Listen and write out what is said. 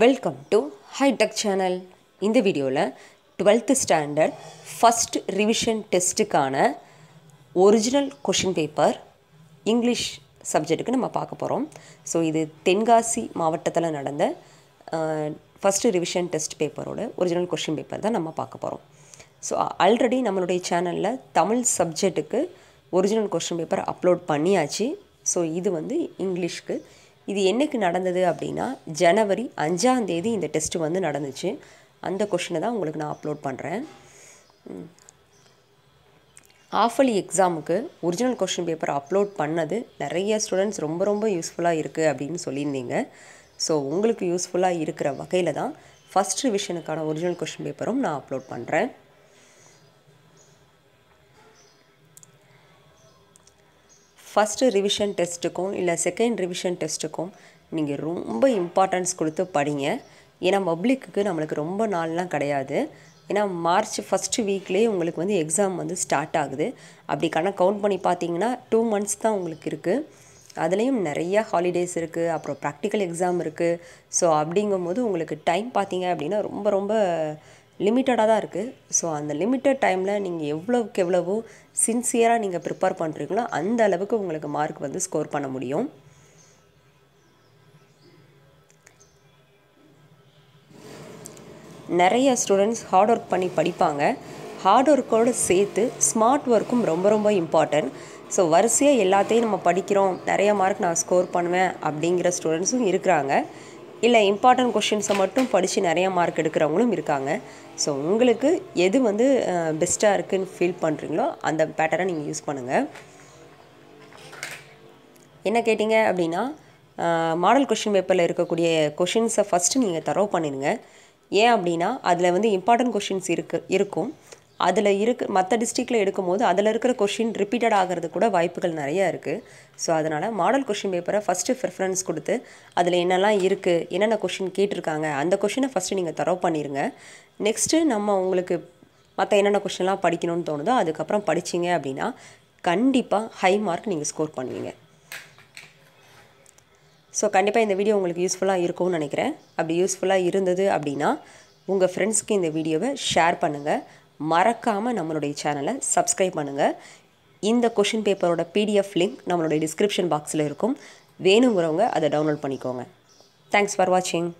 welcome to hitech channel இந்த வீடியோவில் twelfth standard first revision டெஸ்ட்டுக்கான ஒரிஜினல் கொஷின் பேப்பர் இங்கிலீஷ் சப்ஜெக்ட்டுக்கு நம்ம பார்க்க போகிறோம் ஸோ இது தென்காசி மாவட்டத்தில் நடந்த ஃபஸ்ட்டு ரிவிஷன் டெஸ்ட் பேப்பரோட ஒரிஜினல் கொஷின் பேப்பர் தான் நம்ம பார்க்க போகிறோம் ஸோ ஆல்ரெடி நம்மளுடைய சேனலில் தமிழ் சப்ஜெக்ட்டுக்கு ஒரிஜினல் கொஷின் பேப்பர் அப்லோட் பண்ணியாச்சு ஸோ இது வந்து இங்கிலீஷ்க்கு இது என்னைக்கு நடந்தது அப்படின்னா ஜனவரி அஞ்சாம் தேதி இந்த டெஸ்ட்டு வந்து நடந்துச்சு அந்த கொஷினை தான் உங்களுக்கு நான் அப்லோட் பண்ணுறேன் ஆஃபலி எக்ஸாமுக்கு ஒரிஜினல் கொஷின் பேப்பர் அப்லோட் பண்ணது நிறைய ஸ்டூடெண்ட்ஸ் ரொம்ப ரொம்ப யூஸ்ஃபுல்லாக இருக்குது அப்படின்னு சொல்லியிருந்தீங்க ஸோ உங்களுக்கு யூஸ்ஃபுல்லாக இருக்கிற வகையில் தான் ஃபஸ்ட் ரிவிஷனுக்கான ஒரிஜினல் கொஷின் பேப்பரும் நான் அப்லோட் பண்ணுறேன் ஃபஸ்ட்டு ரிவிஷன் டெஸ்ட்டுக்கும் இல்லை செகண்ட் ரிவிஷன் டெஸ்ட்டுக்கும் நீங்கள் ரொம்ப இம்பார்ட்டன்ஸ் கொடுத்து படிங்க ஏன்னா பப்ளிக்குக்கு நம்மளுக்கு ரொம்ப நாள்லாம் கிடையாது ஏன்னா மார்ச் ஃபஸ்ட்டு வீக்லேயே உங்களுக்கு வந்து எக்ஸாம் வந்து ஸ்டார்ட் ஆகுது அப்படி கணக்கு கவுண்ட் பண்ணி பார்த்தீங்கன்னா டூ மந்த்ஸ் தான் உங்களுக்கு இருக்குது அதுலேயும் நிறையா ஹாலிடேஸ் இருக்குது அப்புறம் ப்ராக்டிக்கல் எக்ஸாம் இருக்குது ஸோ அப்படிங்கும்போது உங்களுக்கு டைம் பார்த்தீங்க அப்படின்னா ரொம்ப ரொம்ப லிமிட்டடாக தான் இருக்குது ஸோ அந்த லிமிட்டட் டைமில் நீங்கள் எவ்வளோக்கு எவ்வளவோ சின்சியராக நீங்கள் ப்ரிப்பேர் பண்ணுறீங்களோ அந்த அளவுக்கு உங்களுக்கு மார்க் வந்து ஸ்கோர் பண்ண முடியும் நிறைய ஸ்டூடெண்ட்ஸ் ஹார்ட் ஒர்க் பண்ணி படிப்பாங்க ஹார்ட் ஒர்க்கோடு சேர்த்து ஸ்மார்ட் ஒர்க்கும் ரொம்ப ரொம்ப இம்பார்ட்டன்ட் ஸோ வரிசையாக எல்லாத்தையும் நம்ம படிக்கிறோம் நிறைய மார்க் நான் ஸ்கோர் பண்ணுவேன் அப்படிங்கிற ஸ்டூடெண்ட்ஸும் இருக்கிறாங்க இல்லை இம்பார்ட்டன்ட் கொஷின்ஸை மட்டும் படித்து நிறையா மார்க் எடுக்கிறவங்களும் இருக்காங்க ஸோ உங்களுக்கு எது வந்து பெஸ்ட்டாக இருக்குதுன்னு ஃபீல் பண்ணுறீங்களோ அந்த பேட்டரை நீங்கள் யூஸ் பண்ணுங்கள் என்ன கேட்டிங்க அப்படின்னா மாடல் கொஷின் பேப்பரில் இருக்கக்கூடிய கொஷின்ஸை ஃபஸ்ட்டு நீங்கள் தரவு பண்ணிடுங்க ஏன் அப்படின்னா அதில் வந்து இம்பார்ட்டன்ட் கொஷின்ஸ் இருக்கு இருக்கும் அதில் இருக்க மற்ற டிஸ்ட்ரிக்டில் எடுக்கும்போது அதில் இருக்கிற கொஷின் ரிப்பீட்டட் ஆகிறது கூட வாய்ப்புகள் நிறையா இருக்குது ஸோ அதனால் மாடல் கொஷின் பேப்பரை ஃபஸ்ட்டு ப்ரிஃபரன்ஸ் கொடுத்து அதில் என்னெல்லாம் இருக்குது என்னென்ன கொஷின் கேட்டிருக்காங்க அந்த கொஷினை ஃபஸ்ட்டு நீங்கள் தரவு பண்ணிடுங்க நெக்ஸ்ட்டு நம்ம உங்களுக்கு மற்ற என்னென்ன கொஷின்லாம் படிக்கணும்னு தோணுதோ அதுக்கப்புறம் படிச்சிங்க அப்படின்னா கண்டிப்பாக ஹை மார்க் நீங்கள் ஸ்கோர் பண்ணுவீங்க ஸோ கண்டிப்பாக இந்த வீடியோ உங்களுக்கு யூஸ்ஃபுல்லாக இருக்கும்னு நினைக்கிறேன் அப்படி யூஸ்ஃபுல்லாக இருந்தது அப்படின்னா உங்கள் ஃப்ரெண்ட்ஸ்க்கு இந்த வீடியோவை ஷேர் பண்ணுங்கள் மறக்காமல் நம்மளுடைய சேனலை சப்ஸ்கிரைப் பண்ணுங்கள் இந்த கொஷின் பேப்பரோட பிடிஎஃப் லிங்க் நம்மளுடைய டிஸ்கிரிப்ஷன் பாக்ஸில் இருக்கும் வேணுங்கிறவங்க அதை டவுன்லோட் பண்ணிக்கோங்க தேங்க்ஸ் ஃபார் வாட்சிங்